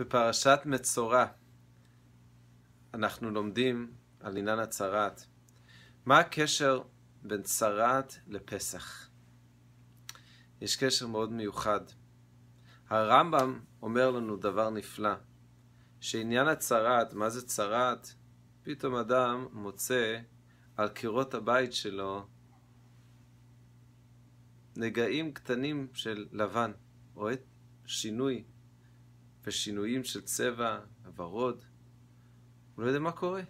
בפרשת מצורע אנחנו לומדים על עניין הצרת. מה הקשר בין צרעת לפסח? יש קשר מאוד מיוחד. הרמב"ם אומר לנו דבר נפלא, שעניין הצרת, מה זה צרת? פתאום אדם מוצא על קירות הבית שלו נגעים קטנים של לבן, רואה שינוי ושינויים של צבע, הוורוד. הוא לא יודע מה קורה.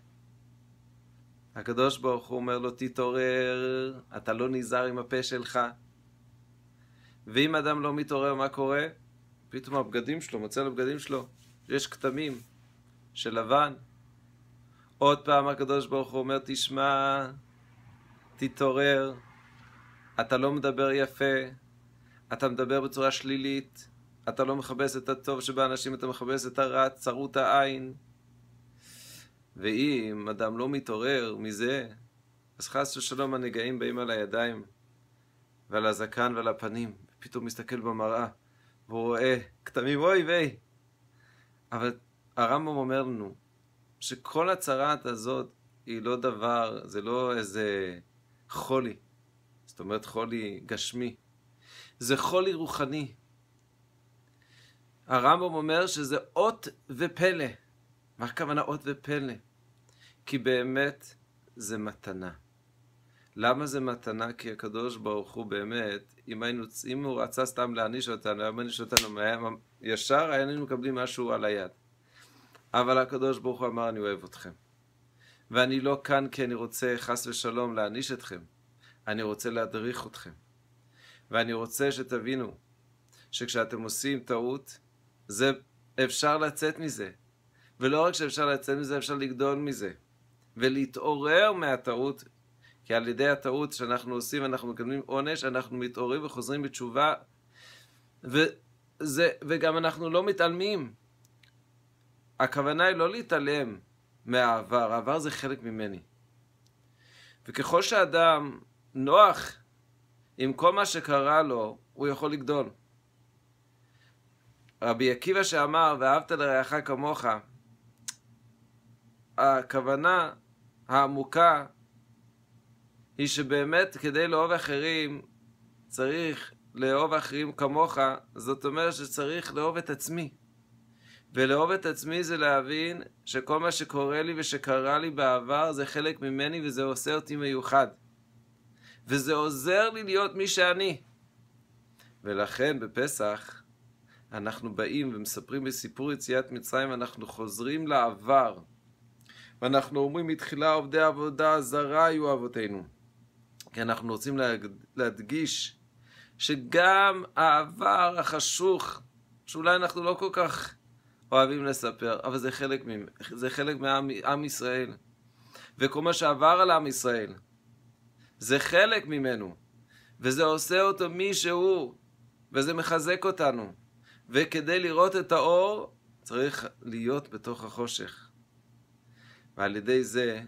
הקדוש ברוך הוא אומר לו, תתעורר, אתה לא נזהר עם הפה שלך. ואם אדם לא מתעורר, מה קורה? פתאום הבגדים שלו, מוצא לבגדים שלו, יש כתמים של לבן. עוד פעם הקדוש ברוך הוא אומר, תשמע, תתעורר, אתה לא מדבר יפה, אתה מדבר בצורה שלילית, אתה לא מכבס את הטוב שבאנשים, אתה מכבס את הרע, צרות העין. ואם אדם לא מתעורר מזה, אז חס ושלום הנגעים באים על הידיים ועל הזקן ועל הפנים, ופתאום מסתכל במראה, והוא רואה כתמים אוי ואי. אבל הרמב"ם אומר לנו שכל הצרעת הזאת היא לא דבר, זה לא איזה חולי, זאת אומרת חולי גשמי, זה חולי רוחני. הרמב"ם אומר שזה אות ופלא. מה הכוונה אות ופלא? כי באמת זה מתנה. למה זה מתנה? כי הקדוש ברוך הוא באמת, אם, היינו, אם הוא רצה סתם להעניש אותנו, היה מעניש אותנו מהם, ישר, היינו מקבלים משהו על היד. אבל הקדוש ברוך הוא אמר, אני אוהב אתכם. ואני לא כאן כי אני רוצה חס ושלום להעניש אתכם, אני רוצה להדריך אתכם. ואני רוצה שתבינו שכשאתם עושים טעות, זה, אפשר לצאת מזה. ולא רק שאפשר לצאת מזה, אפשר לגדול מזה. ולהתעורר מהטעות, כי על ידי הטעות שאנחנו עושים, אנחנו מקבלים עונש, אנחנו מתעוררים וחוזרים בתשובה, וזה, וגם אנחנו לא מתעלמים. הכוונה היא לא להתעלם מהעבר, העבר זה חלק ממני. וככל שאדם נוח עם כל מה שקרה לו, הוא יכול לגדול. רבי עקיבא שאמר, ואהבת לרעך כמוך, הכוונה העמוקה היא שבאמת כדי לאהוב אחרים צריך לאהוב אחרים כמוך, זאת אומרת שצריך לאהוב את עצמי. ולאהוב את עצמי זה להבין שכל מה שקורה לי ושקרה לי בעבר זה חלק ממני וזה עושה אותי מיוחד. וזה עוזר לי להיות מי שאני. ולכן בפסח אנחנו באים ומספרים בסיפור יציאת מצרים, אנחנו חוזרים לעבר. ואנחנו אומרים, מתחילה עובדי עבודה זרה היו אבותינו. כי אנחנו רוצים להדגיש שגם העבר החשוך, שאולי אנחנו לא כל כך אוהבים לספר, אבל זה חלק, זה חלק מעם ישראל. וכל מה שעבר על עם ישראל, זה חלק ממנו. וזה עושה אותו מי שהוא, וזה מחזק אותנו. וכדי לראות את האור צריך להיות בתוך החושך. ועל ידי זה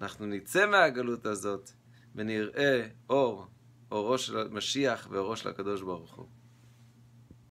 אנחנו נצא מהגלות הזאת ונראה אור, אורו של המשיח ואורו של הקדוש ברוך הוא.